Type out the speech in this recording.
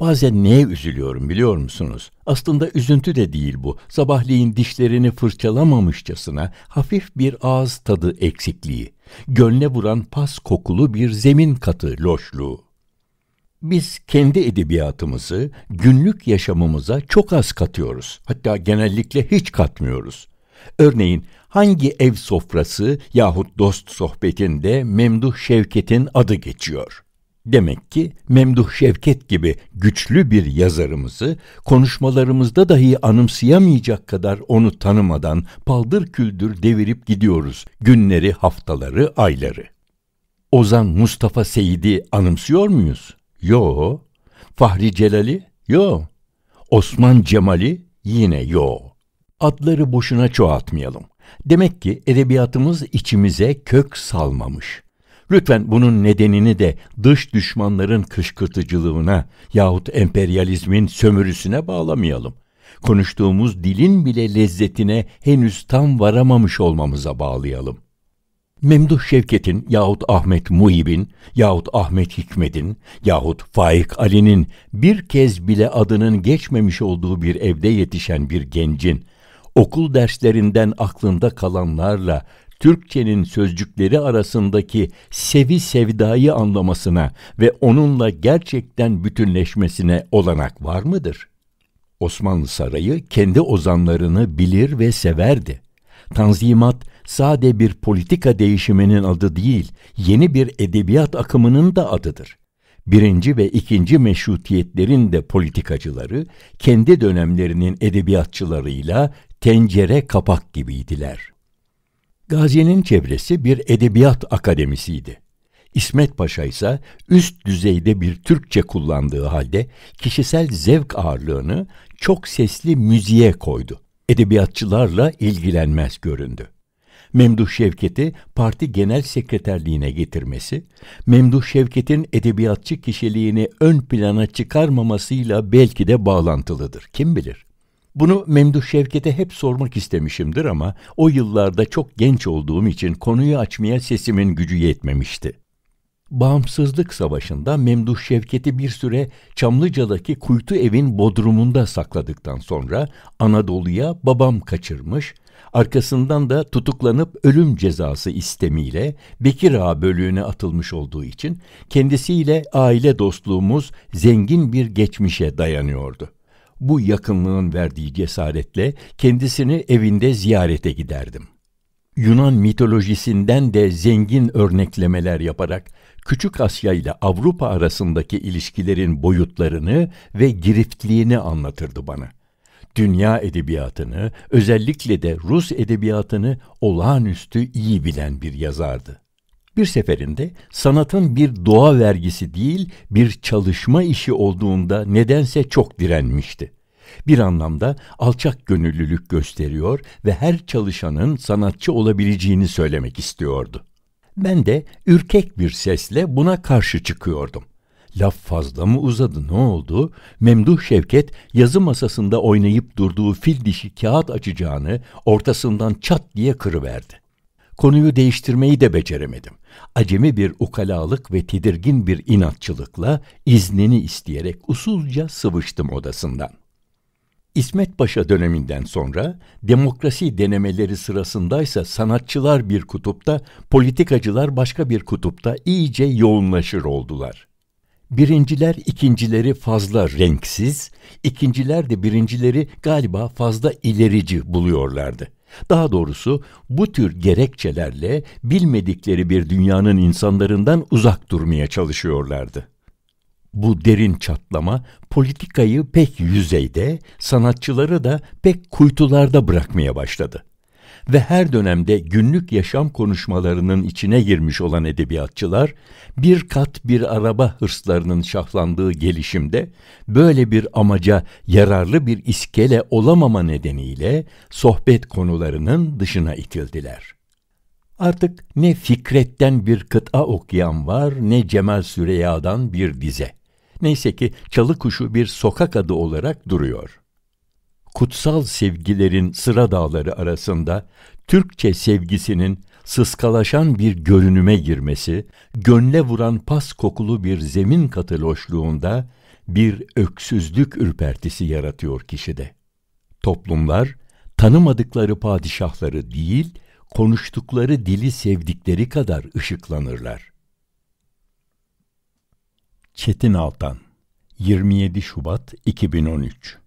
Bazen neye üzülüyorum biliyor musunuz? Aslında üzüntü de değil bu. Sabahleyin dişlerini fırçalamamışçasına hafif bir ağız tadı eksikliği. Gönle vuran pas kokulu bir zemin katı loşluğu. Biz kendi edebiyatımızı günlük yaşamımıza çok az katıyoruz. Hatta genellikle hiç katmıyoruz. Örneğin hangi ev sofrası yahut dost sohbetinde Memduh Şevket'in adı geçiyor? Demek ki Memduh Şevket gibi güçlü bir yazarımızı konuşmalarımızda dahi anımsayamayacak kadar onu tanımadan paldır küldür devirip gidiyoruz günleri, haftaları, ayları. Ozan Mustafa Seyidi anımsıyor muyuz? Yo. Fahri Celali? Yo. Osman Cemali? Yine yo. Adları boşuna çoğaltmayalım. Demek ki edebiyatımız içimize kök salmamış. Lütfen bunun nedenini de dış düşmanların kışkırtıcılığına yahut emperyalizmin sömürüsüne bağlamayalım. Konuştuğumuz dilin bile lezzetine henüz tam varamamış olmamıza bağlayalım. Memduh Şevket'in yahut Ahmet Muhib'in yahut Ahmet Hikmet'in yahut Faik Ali'nin bir kez bile adının geçmemiş olduğu bir evde yetişen bir gencin okul derslerinden aklında kalanlarla Türkçenin sözcükleri arasındaki sevi sevdayı anlamasına ve onunla gerçekten bütünleşmesine olanak var mıdır? Osmanlı sarayı kendi ozanlarını bilir ve severdi. Tanzimat sade bir politika değişiminin adı değil, yeni bir edebiyat akımının da adıdır birinci ve ikinci meşrutiyetlerin de politikacıları kendi dönemlerinin edebiyatçılarıyla tencere kapak gibiydiler. Gazi'nin çevresi bir edebiyat akademisiydi. İsmet Paşa ise üst düzeyde bir Türkçe kullandığı halde kişisel zevk ağırlığını çok sesli müziğe koydu. Edebiyatçılarla ilgilenmez göründü. Memduh Şevket'i parti genel sekreterliğine getirmesi, Memduh Şevket'in edebiyatçı kişiliğini ön plana çıkarmamasıyla belki de bağlantılıdır. Kim bilir? Bunu Memduh Şevket'e hep sormak istemişimdir ama o yıllarda çok genç olduğum için konuyu açmaya sesimin gücü yetmemişti. Bağımsızlık Savaşı'nda Memduh Şevket'i bir süre Çamlıca'daki kuytu evin bodrumunda sakladıktan sonra Anadolu'ya babam kaçırmış, arkasından da tutuklanıp ölüm cezası istemiyle Bekir Ağa bölüğüne atılmış olduğu için kendisiyle aile dostluğumuz zengin bir geçmişe dayanıyordu bu yakınlığın verdiği cesaretle kendisini evinde ziyarete giderdim. Yunan mitolojisinden de zengin örneklemeler yaparak Küçük Asya ile Avrupa arasındaki ilişkilerin boyutlarını ve giriftliğini anlatırdı bana. Dünya edebiyatını, özellikle de Rus edebiyatını olağanüstü iyi bilen bir yazardı. Bir seferinde sanatın bir doğa vergisi değil bir çalışma işi olduğunda nedense çok direnmişti. Bir anlamda alçak gönüllülük gösteriyor ve her çalışanın sanatçı olabileceğini söylemek istiyordu. Ben de ürkek bir sesle buna karşı çıkıyordum. Laf fazla mı uzadı ne oldu? Memduh Şevket yazı masasında oynayıp durduğu fil dişi kağıt açacağını ortasından çat diye kırıverdi konuyu değiştirmeyi de beceremedim. Acemi bir ukalalık ve tedirgin bir inatçılıkla iznini isteyerek usulca sıvıştım odasından. İsmet Paşa döneminden sonra demokrasi denemeleri sırasındaysa sanatçılar bir kutupta, politikacılar başka bir kutupta iyice yoğunlaşır oldular. Birinciler ikincileri fazla renksiz, ikinciler de birincileri galiba fazla ilerici buluyorlardı. Daha doğrusu bu tür gerekçelerle bilmedikleri bir dünyanın insanlarından uzak durmaya çalışıyorlardı. Bu derin çatlama politikayı pek yüzeyde, sanatçıları da pek kuytularda bırakmaya başladı ve her dönemde günlük yaşam konuşmalarının içine girmiş olan edebiyatçılar, bir kat bir araba hırslarının şahlandığı gelişimde böyle bir amaca yararlı bir iskele olamama nedeniyle sohbet konularının dışına itildiler. Artık ne Fikret'ten bir kıta okuyan var ne Cemal Süreyya'dan bir dize. Neyse ki Çalı Kuşu bir sokak adı olarak duruyor kutsal sevgilerin sıra dağları arasında Türkçe sevgisinin sıskalaşan bir görünüme girmesi, gönle vuran pas kokulu bir zemin katı loşluğunda bir öksüzlük ürpertisi yaratıyor kişide. Toplumlar, tanımadıkları padişahları değil, konuştukları dili sevdikleri kadar ışıklanırlar. Çetin Altan 27 Şubat 2013